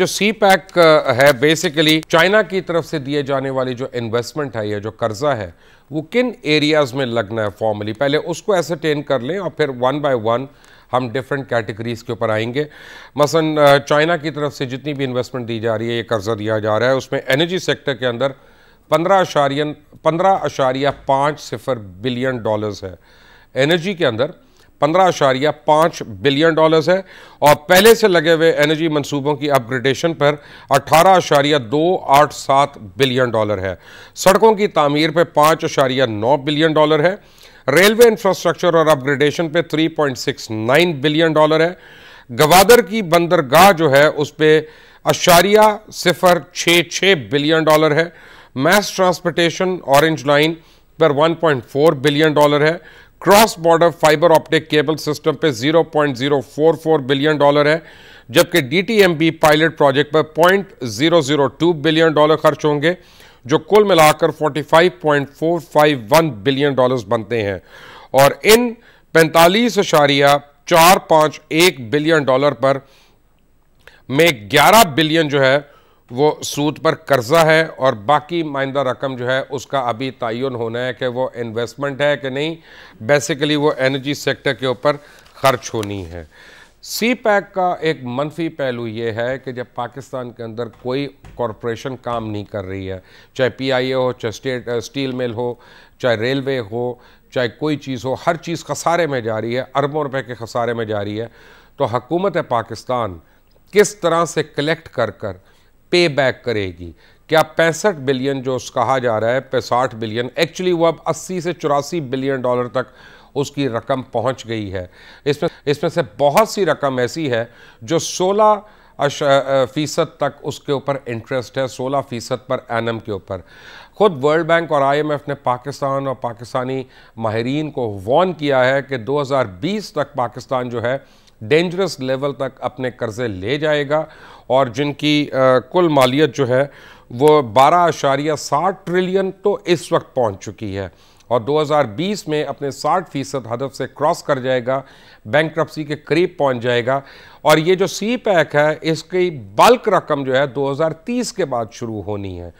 जो CPEC है basically China की तरफ से दिए जाने वाली जो इन्वेस्टमेंट है या जो कर्जा है वो किन एरियाज में लगना है फॉर्मली पहले उसको एसरटेन कर लें और फिर वन बाय वन हम डिफरेंट कैटेगरीज के ऊपर आएंगे मसलन चाइना की तरफ से जितनी भी इन्वेस्टमेंट दी जा रही है ये कर्जा दिया जा रहा है उसमें एनर्जी सेक्टर के अंदर पंद्रह अशारियन पंद्रह अशारिया सिफर बिलियन डॉलर्स है एनर्जी के अंदर पंद्रह अशारिया पाँच बिलियन डॉलर्स है और पहले से लगे हुए एनर्जी मंसूबों की अपग्रेडेशन पर अठारह अशारिया दो आठ सात बिलियन डॉलर है सड़कों की तमीर पर पाँच अशारिया नौ बिलियन डॉलर है रेलवे इंफ्रास्ट्रक्चर और अपग्रेडेशन पे 3.69 बिलियन डॉलर है गवादर की बंदरगाह जो है उस पर अशारिया सिफर छः छः बिलियन डॉलर है मैस ट्रांसपोर्टेशन ऑरेंज लाइन पर 1.4 बिलियन डॉलर है cross border fibre optic cable system पे 0.044 बिलियन डॉलर है जबकि डीटीएमबी पायलट प्रोजेक्ट पर 0.002 बिलियन डॉलर खर्च होंगे जो कुल मिलाकर 45.451 बिलियन डॉलर्स बनते हैं और इन पैंतालीस अशारिया चार पाँच एक बिलियन डॉलर पर में 11 बिलियन जो है वो सूद पर कर्ज़ा है और बाकी माइंदा रकम जो है उसका अभी तयन होना है कि वो इन्वेस्टमेंट है कि नहीं बेसिकली वो एनर्जी सेक्टर के ऊपर खर्च होनी है सी पैक का एक मनफी पहलू ये है कि जब पाकिस्तान के अंदर कोई कॉरपोरेशन काम नहीं कर रही है चाहे पीआईए हो चाहे स्टेट स्टील मिल हो चाहे रेलवे हो चाहे कोई चीज़ हो हर चीज़ खसारे में जा रही है अरबों रुपए के खसारे में जा रही है तो हकूमत पाकिस्तान किस तरह से कलेक्ट कर कर पे बैक करेगी क्या पैंसठ बिलियन जो कहा जा रहा है पैंसठ बिलियन एक्चुअली वो अब 80 से चौरासी बिलियन डॉलर तक उसकी रकम पहुंच गई है इसमें इसमें से बहुत सी रकम ऐसी है जो 16 फ़ीसद तक उसके ऊपर इंटरेस्ट है 16 फ़ीसद पर एनम के ऊपर ख़ुद वर्ल्ड बैंक और आईएमएफ ने पाकिस्तान और पाकिस्तानी माहरीन को वॉन किया है कि 2020 तक पाकिस्तान जो है डेंजरस लेवल तक अपने कर्जे ले जाएगा और जिनकी कुल मालियत जो है वो बारह अशारिया साठ ट्रिलियन तो इस वक्त पहुंच चुकी है और 2020 में अपने 60 फीसद हदफ से क्रॉस कर जाएगा बैंक के करीब पहुंच जाएगा और ये जो सी पैक है इसकी बल्क रकम जो है 2030 के बाद शुरू होनी है